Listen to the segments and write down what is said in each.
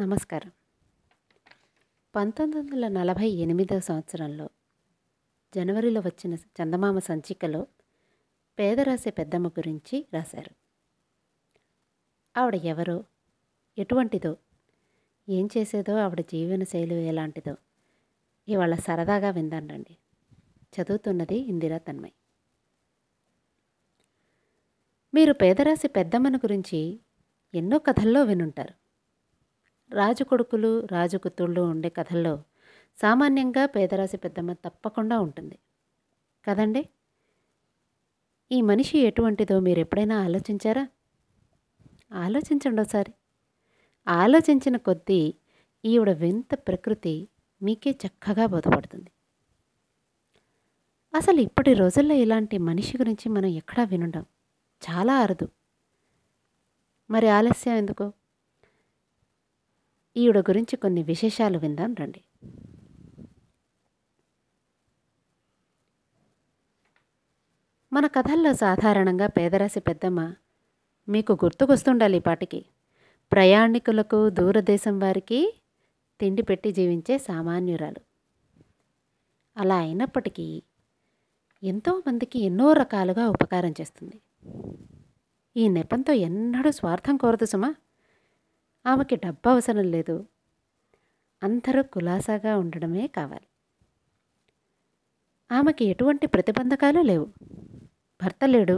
నమస్కారం పంతొమ్మిది వందల నలభై ఎనిమిదవ సంవత్సరంలో జనవరిలో వచ్చిన చందమామ సంచికలో పేదరాసే పెద్దమ్మ గురించి రాశారు ఆవిడ ఎవరో ఎటువంటిదో ఏం చేసేదో ఆవిడ జీవన శైలి ఎలాంటిదో ఇవాళ సరదాగా విందానండి చదువుతున్నది ఇందిరా తన్మయ్ మీరు పేదరాశి పెద్దమ్మను గురించి ఎన్నో కథల్లో వినుంటారు రాజకొడుకులు రాజుకుతుళ్ళు ఉండే కథల్లో సామాన్యంగా పేదరాశి పెద్దమ్మ తప్పకుండా ఉంటుంది కదండి ఈ మనిషి ఎటువంటిదో మీరు ఎప్పుడైనా ఆలోచించారా ఆలోచించండి ఒకసారి ఆలోచించిన కొద్దీ ఈవిడ వింత ప్రకృతి మీకే చక్కగా బోధపడుతుంది అసలు ఇప్పటి రోజుల్లో ఇలాంటి మనిషి గురించి మనం ఎక్కడా వినుండం చాలా అరుదు మరి ఆలస్యం ఎందుకు ఈవిడ గురించి కొన్ని విశేషాలు విందాం రండి మన కథల్లో సాధారణంగా పేదరాశి పెద్దమ్మ మీకు గుర్తుకొస్తుండాలి ఈ పాటికి ప్రయాణికులకు దూరదేశం వారికి తిండి పెట్టి జీవించే సామాన్యురాలు అలా అయినప్పటికీ ఎంతోమందికి ఎన్నో రకాలుగా ఉపకారం చేస్తుంది ఈ నెపంతో ఎన్నడూ స్వార్థం కోరదు సుమా ఆమెకి డబ్బు అవసరం లేదు అందరూ కులాసాగా ఉండడమే కావాలి ఆమెకి ఎటువంటి ప్రతిబంధకాలు లేవు భర్త లేడు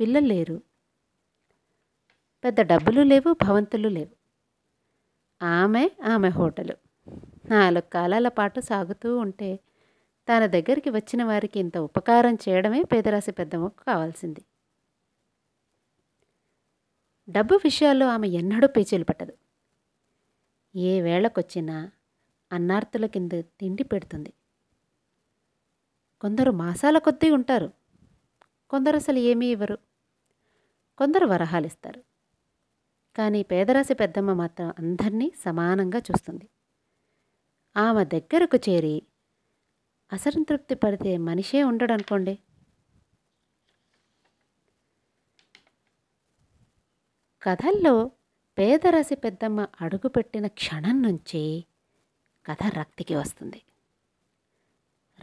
పిల్లలు లేరు పెద్ద డబ్బులు లేవు భవంతులు లేవు ఆమె ఆమె హోటలు నాలుగు కాలాల పాటు సాగుతూ ఉంటే తన దగ్గరికి వచ్చిన వారికి ఇంత ఉపకారం చేయడమే పేదరాశి పెద్దమ్మకు కావాల్సింది డబ్బు విషయాల్లో ఆమె ఎన్నడూ పేచీలు పట్టదు ఏ వేళకొచ్చినా అన్నార్థుల కింద తిండి పెడుతుంది కొందరు మాసాల కొద్దీ ఉంటారు కొందరు అసలు ఏమీ ఇవ్వరు కొందరు వరహాలిస్తారు కానీ పేదరాశి పెద్దమ్మ మాత్రం అందరినీ సమానంగా చూస్తుంది ఆమె దగ్గరకు చేరి అసంతృప్తి పడితే మనిషే ఉండడు అనుకోండి కథల్లో పేదరసి పెద్దమ్మ అడుగుపెట్టిన క్షణం నుంచి కథ రక్తికి వస్తుంది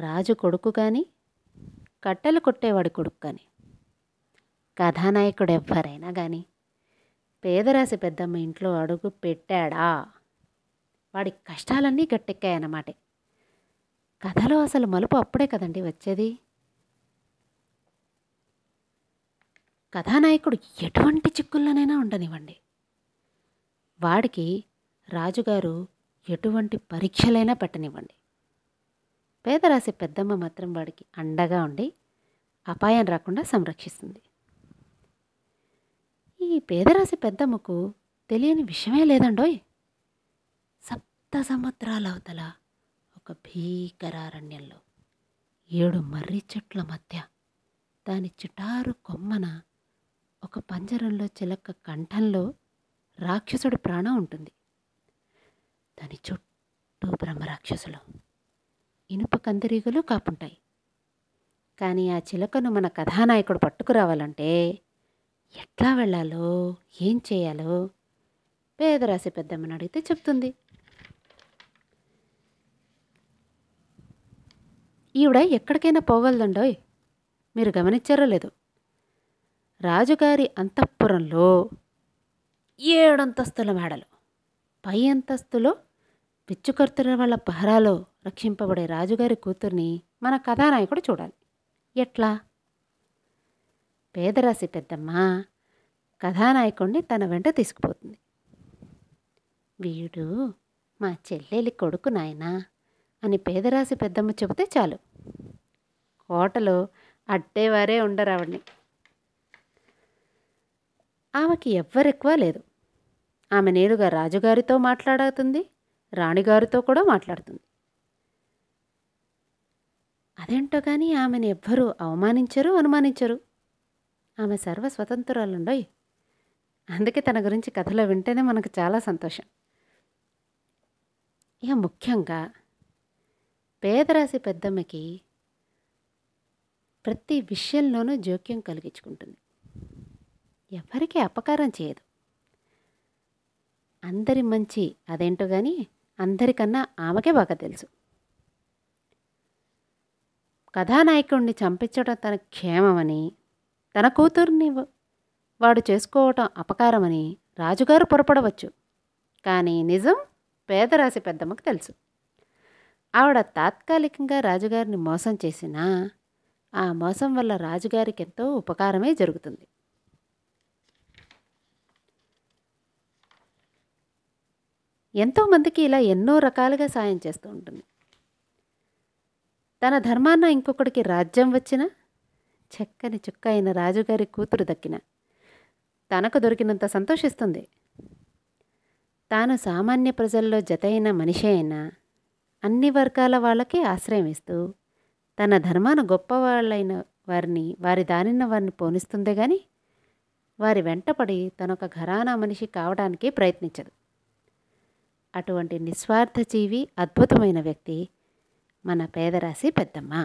రాజు కొడుకు కానీ కట్టెలు కొట్టేవాడి కొడుకు కానీ కథానాయకుడు ఎవ్వరైనా కానీ పేదరాశి పెద్దమ్మ ఇంట్లో అడుగు పెట్టాడా వాడి కష్టాలన్నీ గట్టెక్కాయన్నమాట కథలో అసలు మలుపు అప్పుడే కదండి వచ్చేది కథానాయకుడు ఎటువంటి చిక్కుల్లోనైనా ఉండనివ్వండి వాడికి రాజుగారు ఎటువంటి పరీక్షలైనా పెట్టనివ్వండి పేదరాశి పెద్దమ్మ మాత్రం వాడికి అండగా ఉండి అపాయం రాకుండా సంరక్షిస్తుంది ఈ పేదరాశి పెద్దమ్మకు తెలియని విషయమే లేదండోయ్ సప్త సంవత్సరాల అవతల ఒక భీకరారణ్యంలో ఏడు మర్రి చెట్ల మధ్య దాని చిటారు కొమ్మన ఒక పంజరంలో చిలక కంఠంలో రాక్షసుడి ప్రాణం ఉంటుంది దాని చుట్టూ బ్రహ్మరాక్షసులు ఇనుప కందిరీగలు కాపుంటాయి కానీ ఆ చిలకను మన కథానాయకుడు పట్టుకురావాలంటే ఎట్లా వెళ్ళాలో ఏం చేయాలో పేదరాశి పెద్దమ్మని అడిగితే చెప్తుంది ఈవిడ ఎక్కడికైనా పోగలదండోయ్ మీరు గమనించారో లేదో రాజుగారి అంతఃపురంలో ఏడంతస్తుల మేడలు పై అంతస్తులో పిచ్చుకర్తుల వాళ్ళ పహరాలో రక్షింపబడే రాజుగారి కూతుర్ని మన కథానాయకుడు చూడాలి ఎట్లా పేదరాశి పెద్దమ్మ కథానాయకుడిని తన వెంట తీసుకుపోతుంది వీడు మా చెల్లెలి కొడుకు నాయనా అని పేదరాశి పెద్దమ్మ చెబితే చాలు కోటలో అట్టేవారే ఉండరావణ్ణి ఆమెకి ఎవ్వరెక్కువ లేదు ఆమె నేరుగా రాజుగారితో మాట్లాడుతుంది రాణిగారితో కూడా మాట్లాడుతుంది అదేంటో కానీ ఆమెను ఎవ్వరూ అవమానించరు అనుమానించరు ఆమె సర్వ అందుకే తన గురించి కథలో వింటేనే మనకు చాలా సంతోషం ఇక ముఖ్యంగా పేదరాశి పెద్దమ్మకి ప్రతి విషయంలోనూ జోక్యం కలిగించుకుంటుంది ఎవరికీ అపకారం చేయదు అందరి మంచి అదేంటో కానీ అందరికన్నా ఆమెకే బాగా తెలుసు కథానాయకుడిని చంపించడం తన క్షేమమని తన కూతుర్ని వాడు చేసుకోవటం అపకారమని రాజుగారు పొరపడవచ్చు కానీ నిజం పేదరాశి పెద్దమ్మకు తెలుసు ఆవిడ తాత్కాలికంగా రాజుగారిని మోసం చేసినా ఆ మోసం వల్ల రాజుగారికి ఎంతో ఉపకారమే జరుగుతుంది ఎంతోమందికి ఇలా ఎన్నో రకాలుగా సాయం చేస్తూ ఉంటుంది తన ధర్మాన్న ఇంకొకడికి రాజ్యం వచ్చిన చక్కని చుక్క అయిన రాజుగారి కూతురు దక్కిన తనకు దొరికినంత సంతోషిస్తుంది తాను సామాన్య ప్రజల్లో జతైన మనిషి అయినా అన్ని వర్గాల వాళ్ళకే ఆశ్రయం ఇస్తూ తన ధర్మాన గొప్పవాళ్ళైన వారిని వారి దానిన్న వారిని పోనిస్తుందే కానీ వారి వెంటపడి తనొక ఘరానా మనిషి కావడానికి ప్రయత్నించదు అటువంటి నిస్వార్థ జీవి అద్భుతమైన వ్యక్తి మన పేదరాశి పెద్దమ్మ